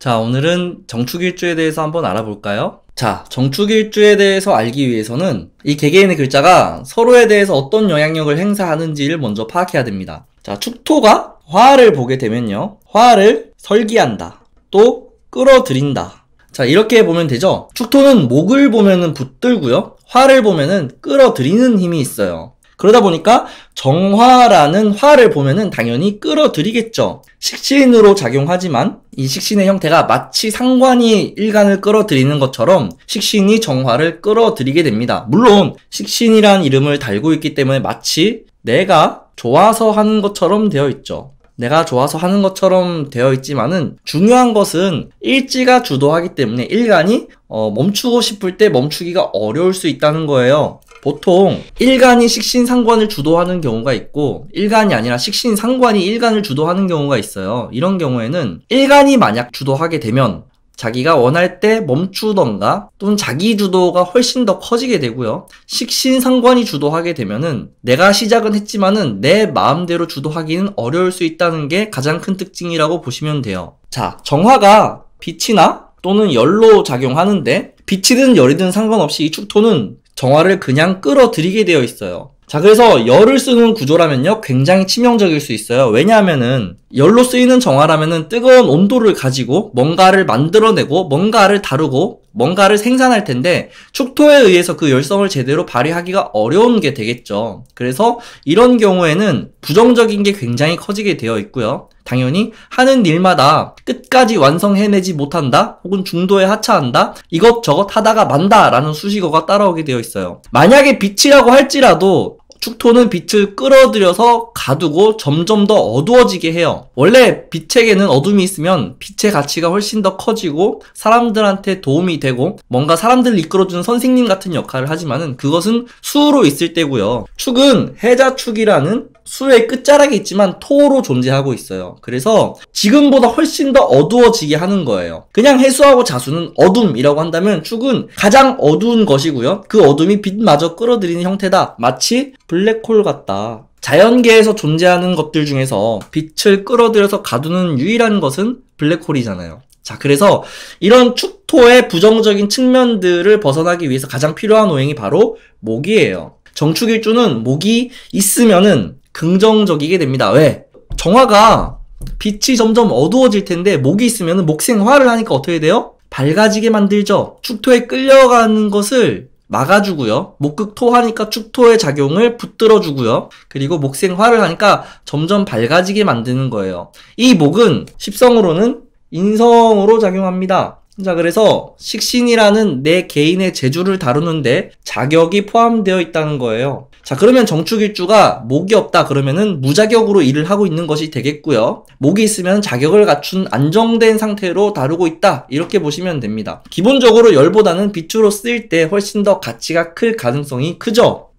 자, 오늘은 정축일주에 대해서 한번 알아볼까요? 자, 정축일주에 대해서 알기 위해서는 이 개개인의 글자가 서로에 대해서 어떤 영향력을 행사하는지를 먼저 파악해야 됩니다. 자, 축토가 화를 보게 되면요. 화를 설기한다. 또 끌어들인다. 자, 이렇게 보면 되죠? 축토는 목을 보면은 붙들고요. 화를 보면은 끌어들이는 힘이 있어요. 그러다 보니까 정화라는 화를 보면은 당연히 끌어들이겠죠. 식신으로 작용하지만 이 식신의 형태가 마치 상관이 일간을 끌어들이는 것처럼 식신이 정화를 끌어들이게 됩니다. 물론 식신이란 이름을 달고 있기 때문에 마치 내가 좋아서 하는 것처럼 되어 있죠. 내가 좋아서 하는 것처럼 되어 있지만은 중요한 것은 일지가 주도하기 때문에 일간이 어 멈추고 싶을 때 멈추기가 어려울 수 있다는 거예요. 보통 일간이 식신상관을 주도하는 경우가 있고 일간이 아니라 식신상관이 일간을 주도하는 경우가 있어요. 이런 경우에는 일간이 만약 주도하게 되면 자기가 원할 때 멈추던가 또는 자기 주도가 훨씬 더 커지게 되고요. 식신상관이 주도하게 되면은 내가 시작은 했지만은 내 마음대로 주도하기는 어려울 수 있다는 게 가장 큰 특징이라고 보시면 돼요. 자, 정화가 빛이나 또는 열로 작용하는데 빛이든 열이든 상관없이 이 축토는 정화를 그냥 끌어들이게 되어 있어요. 자 그래서 열을 쓰는 구조라면요 굉장히 치명적일 수 있어요 왜냐하면은 열로 쓰이는 정화라면은 뜨거운 온도를 가지고 뭔가를 만들어내고 뭔가를 다루고 뭔가를 생산할 텐데 축토에 의해서 그 열성을 제대로 발휘하기가 어려운 게 되겠죠. 그래서 이런 경우에는 부정적인 게 굉장히 커지게 되어 있고요. 당연히 하는 일마다 끝까지 완성해내지 못한다 혹은 중도에 하차한다 이것저것 하다가 만다 라는 수식어가 따라오게 되어 있어요 만약에 빛이라고 할지라도 축토는 빛을 끌어들여서 가두고 점점 더 어두워지게 해요. 원래 빛에게는 어둠이 있으면 빛의 가치가 훨씬 더 커지고 사람들한테 도움이 되고 뭔가 사람들을 이끌어주는 선생님 같은 역할을 하지만은 그것은 수로 있을 때고요. 축은 해자축이라는 수의 끝자락에 있지만 토로 존재하고 있어요. 그래서 지금보다 훨씬 더 어두워지게 하는 거예요. 그냥 해수하고 자수는 어둠이라고 한다면 축은 가장 어두운 것이고요. 그 어둠이 빛마저 끌어들이는 형태다. 마치 블랙홀 같다. 자연계에서 존재하는 것들 중에서 빛을 끌어들여서 가두는 유일한 것은 블랙홀이잖아요. 자, 그래서 이런 축토의 부정적인 측면들을 벗어나기 위해서 가장 필요한 오행이 바로 목이에요. 정축일주는 목이 있으면은 긍정적이게 됩니다. 왜? 정화가 빛이 점점 어두워질 텐데 목이 있으면 목생화를 하니까 어떻게 돼요? 밝아지게 만들죠. 축토에 끌려가는 것을 막아주고요. 목극토 하니까 축토의 작용을 붙들어주고요. 그리고 목생화를 하니까 점점 밝아지게 만드는 거예요. 이 목은 십성으로는 인성으로 작용합니다. 자, 그래서 식신이라는 내 네 개인의 재주를 다루는데 자격이 포함되어 있다는 거예요. 자, 그러면 정축일주가 목이 없다 그러면은 무자격으로 일을 하고 있는 것이 되겠고요. 목이 있으면 자격을 갖춘 안정된 상태로 다루고 있다. 이렇게 보시면 됩니다. 기본적으로 열보다는 비추로 쓰일 때 훨씬 더 가치가 클 가능성이 크죠.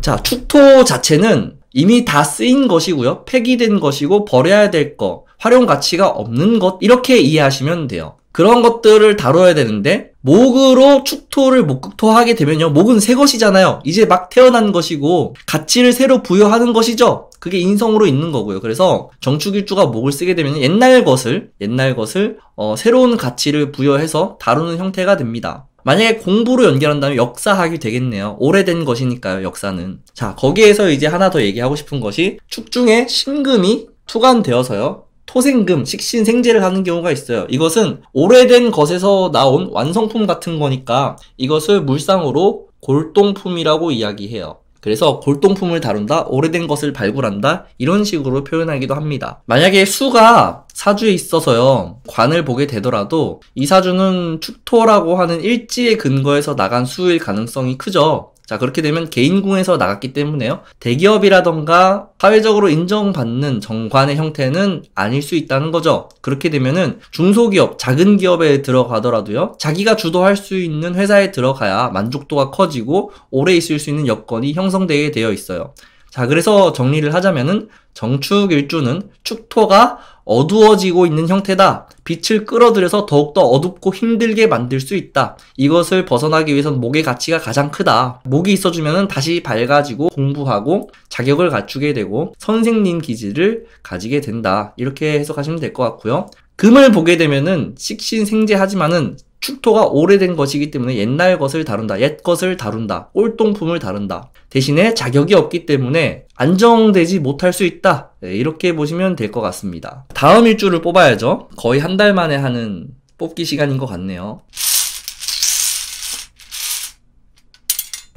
자, 축토 자체는 이미 다 쓰인 것이고요. 폐기된 것이고 버려야 될 것, 활용 가치가 없는 것 이렇게 이해하시면 돼요. 그런 것들을 다뤄야 되는데 목으로 축토를 목극토하게 되면요. 목은 새 것이잖아요. 이제 막 태어난 것이고 가치를 새로 부여하는 것이죠. 그게 인성으로 있는 거고요. 그래서 정축일주가 목을 쓰게 되면 옛날 것을 옛날 것을 어, 새로운 가치를 부여해서 다루는 형태가 됩니다. 만약에 공부로 연결한다면 역사학이 되겠네요. 오래된 것이니까요, 역사는. 자, 거기에서 이제 하나 더 얘기하고 싶은 것이 축중에 신금이 투간되어서요. 토생금, 식신, 생제를 하는 경우가 있어요. 이것은 오래된 것에서 나온 완성품 같은 거니까 이것을 물상으로 골동품이라고 이야기해요. 그래서 골동품을 다룬다, 오래된 것을 발굴한다 이런 식으로 표현하기도 합니다. 만약에 수가 사주에 있어서요 관을 보게 되더라도 이 사주는 축토라고 하는 일지의 근거에서 나간 수일 가능성이 크죠. 자 그렇게 되면 개인공에서 나갔기 때문에요. 대기업이라던가 사회적으로 인정받는 정관의 형태는 아닐 수 있다는 거죠. 그렇게 되면은 중소기업, 작은 기업에 들어가더라도요. 자기가 주도할 수 있는 회사에 들어가야 만족도가 커지고 오래 있을 수 있는 여건이 형성되게 되어 있어요. 자, 그래서 정리를 하자면은 정축일주는 축토가 어두워지고 있는 형태다. 빛을 끌어들여서 더욱더 어둡고 힘들게 만들 수 있다. 이것을 벗어나기 위해선 목의 가치가 가장 크다. 목이 있어주면은 다시 밝아지고 공부하고 자격을 갖추게 되고 선생님 기질을 가지게 된다. 이렇게 해석하시면 될 것 같고요. 금을 보게 되면은 식신생재하지만은 축토가 오래된 것이기 때문에 옛날 것을 다룬다, 옛 것을 다룬다, 꼴동품을 다룬다. 대신에 자격이 없기 때문에 안정되지 못할 수 있다. 네, 이렇게 보시면 될 것 같습니다. 다음 일주를 뽑아야죠. 거의 한 달 만에 하는 뽑기 시간인 것 같네요.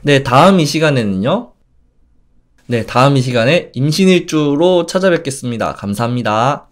네, 다음 이 시간에는요. 네, 다음 이 시간에 임신일주로 찾아뵙겠습니다. 감사합니다.